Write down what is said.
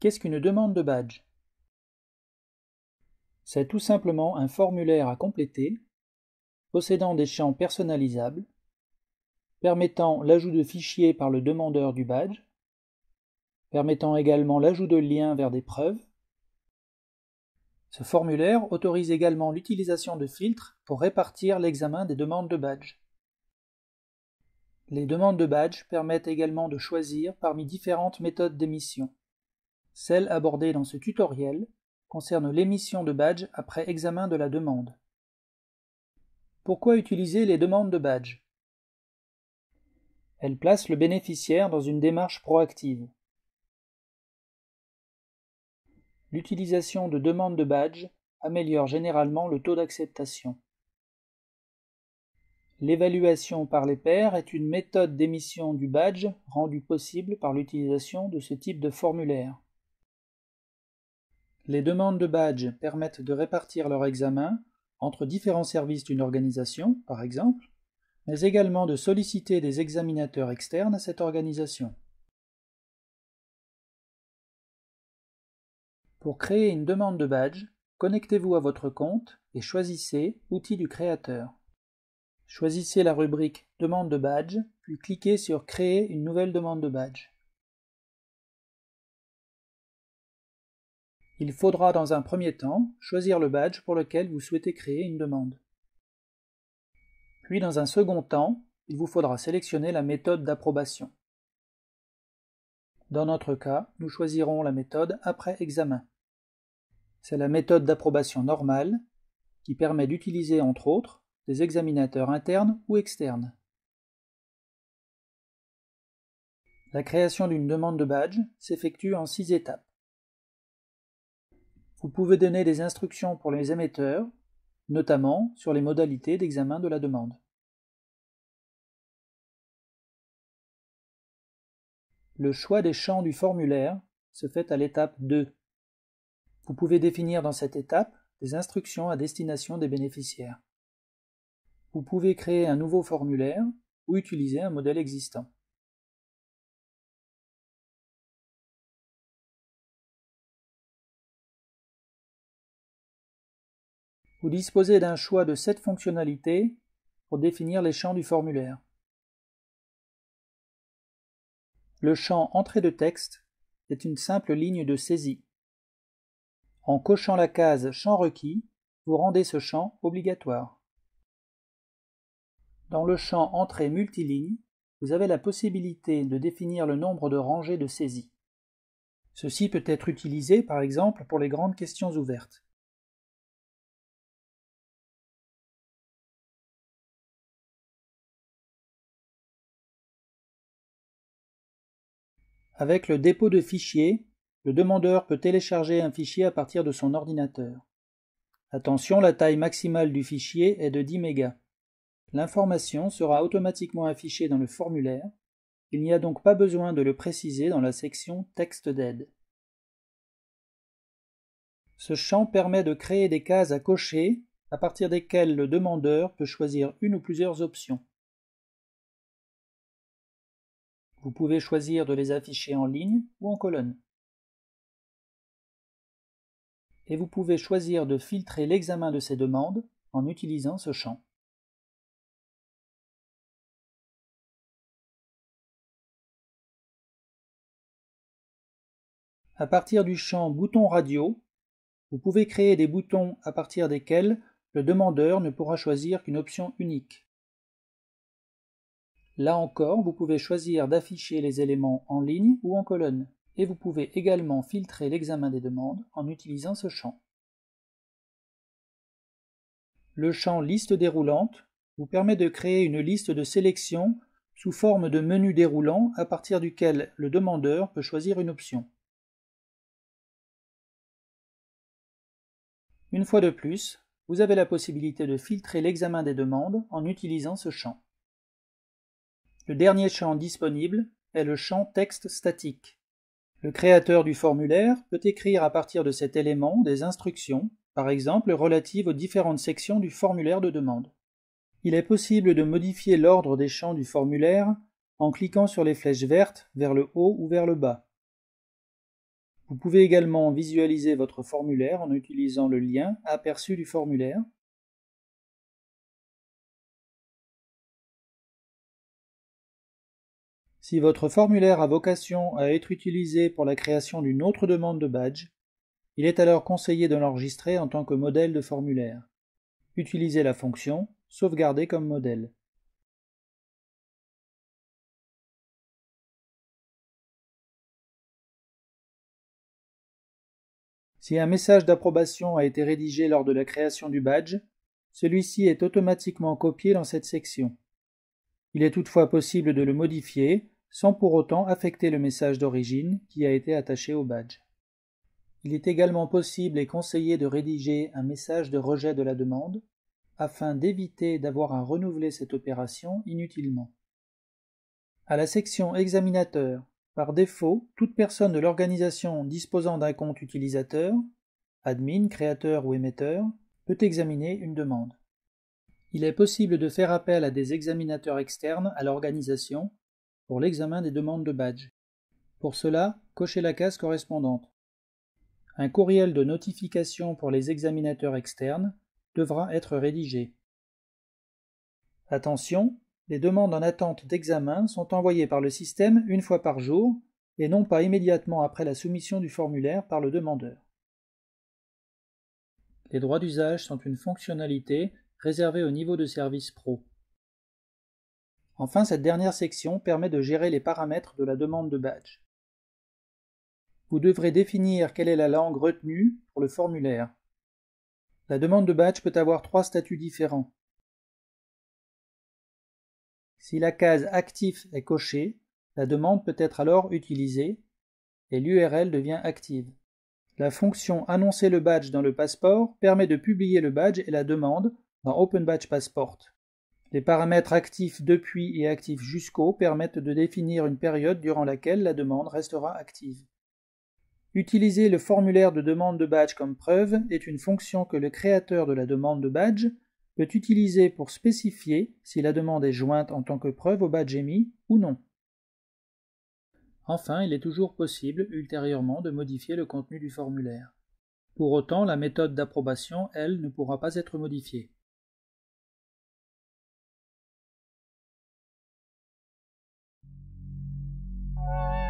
Qu'est-ce qu'une demande de badge C'est tout simplement un formulaire à compléter, possédant des champs personnalisables, permettant l'ajout de fichiers par le demandeur du badge, permettant également l'ajout de liens vers des preuves. Ce formulaire autorise également l'utilisation de filtres pour répartir l'examen des demandes de badge. Les demandes de badge permettent également de choisir parmi différentes méthodes d'émission. Celle abordée dans ce tutoriel concerne l'émission de badge après examen de la demande. Pourquoi utiliser les demandes de badge Elles placent le bénéficiaire dans une démarche proactive. L'utilisation de demandes de badge améliore généralement le taux d'acceptation. L'évaluation par les pairs est une méthode d'émission du badge rendue possible par l'utilisation de ce type de formulaire. Les demandes de badge permettent de répartir leur examen entre différents services d'une organisation, par exemple, mais également de solliciter des examinateurs externes à cette organisation. Pour créer une demande de badge, connectez-vous à votre compte et choisissez Outils du créateur. Choisissez la rubrique Demande de badge, puis cliquez sur Créer une nouvelle demande de badge. Il faudra dans un premier temps choisir le badge pour lequel vous souhaitez créer une demande. Puis dans un second temps, il vous faudra sélectionner la méthode d'approbation. Dans notre cas, nous choisirons la méthode après examen. C'est la méthode d'approbation normale qui permet d'utiliser entre autres des examinateurs internes ou externes. La création d'une demande de badge s'effectue en six étapes. Vous pouvez donner des instructions pour les émetteurs, notamment sur les modalités d'examen de la demande. Le choix des champs du formulaire se fait à l'étape 2. Vous pouvez définir dans cette étape des instructions à destination des bénéficiaires. Vous pouvez créer un nouveau formulaire ou utiliser un modèle existant. Vous disposez d'un choix de 7 fonctionnalités pour définir les champs du formulaire. Le champ Entrée de texte est une simple ligne de saisie. En cochant la case Champ requis, vous rendez ce champ obligatoire. Dans le champ Entrée multiligne, vous avez la possibilité de définir le nombre de rangées de saisie. Ceci peut être utilisé par exemple pour les grandes questions ouvertes. Avec le dépôt de fichiers, le demandeur peut télécharger un fichier à partir de son ordinateur. Attention, la taille maximale du fichier est de 10 mégas. L'information sera automatiquement affichée dans le formulaire, il n'y a donc pas besoin de le préciser dans la section Texte d'aide. Ce champ permet de créer des cases à cocher à partir desquelles le demandeur peut choisir une ou plusieurs options. Vous pouvez choisir de les afficher en ligne ou en colonne. Et vous pouvez choisir de filtrer l'examen de ces demandes en utilisant ce champ. À partir du champ Bouton radio, vous pouvez créer des boutons à partir desquels le demandeur ne pourra choisir qu'une option unique. Là encore, vous pouvez choisir d'afficher les éléments en ligne ou en colonne, et vous pouvez également filtrer l'examen des demandes en utilisant ce champ. Le champ Liste déroulante vous permet de créer une liste de sélection sous forme de menu déroulant à partir duquel le demandeur peut choisir une option. Une fois de plus, vous avez la possibilité de filtrer l'examen des demandes en utilisant ce champ. Le dernier champ disponible est le champ texte statique. Le créateur du formulaire peut écrire à partir de cet élément des instructions, par exemple relatives aux différentes sections du formulaire de demande. Il est possible de modifier l'ordre des champs du formulaire en cliquant sur les flèches vertes vers le haut ou vers le bas. Vous pouvez également visualiser votre formulaire en utilisant le lien aperçu du formulaire Si votre formulaire a vocation à être utilisé pour la création d'une autre demande de badge, il est alors conseillé de l'enregistrer en tant que modèle de formulaire. Utilisez la fonction Sauvegarder comme modèle. Si un message d'approbation a été rédigé lors de la création du badge, celui-ci est automatiquement copié dans cette section. Il est toutefois possible de le modifier sans pour autant affecter le message d'origine qui a été attaché au badge. Il est également possible et conseillé de rédiger un message de rejet de la demande afin d'éviter d'avoir à renouveler cette opération inutilement. À la section examinateur, par défaut, toute personne de l'organisation disposant d'un compte utilisateur, admin, créateur ou émetteur, peut examiner une demande. Il est possible de faire appel à des examinateurs externes à l'organisation pour l'examen des demandes de badge. Pour cela, cochez la case correspondante. Un courriel de notification pour les examinateurs externes devra être rédigé. Attention, les demandes en attente d'examen sont envoyées par le système une fois par jour et non pas immédiatement après la soumission du formulaire par le demandeur. Les droits d'usage sont une fonctionnalité réservée au niveau de service pro. Enfin, cette dernière section permet de gérer les paramètres de la demande de badge. Vous devrez définir quelle est la langue retenue pour le formulaire. La demande de badge peut avoir trois statuts différents. Si la case Actif est cochée, la demande peut être alors utilisée et l'URL devient active. La fonction Annoncer le badge dans le passeport permet de publier le badge et la demande dans Open Badge Passport. Les paramètres actifs depuis et actifs jusqu'au permettent de définir une période durant laquelle la demande restera active. Utiliser le formulaire de demande de badge comme preuve est une fonction que le créateur de la demande de badge peut utiliser pour spécifier si la demande est jointe en tant que preuve au badge émis ou non. Enfin, il est toujours possible ultérieurement de modifier le contenu du formulaire. Pour autant, la méthode d'approbation, elle, ne pourra pas être modifiée. Thank you.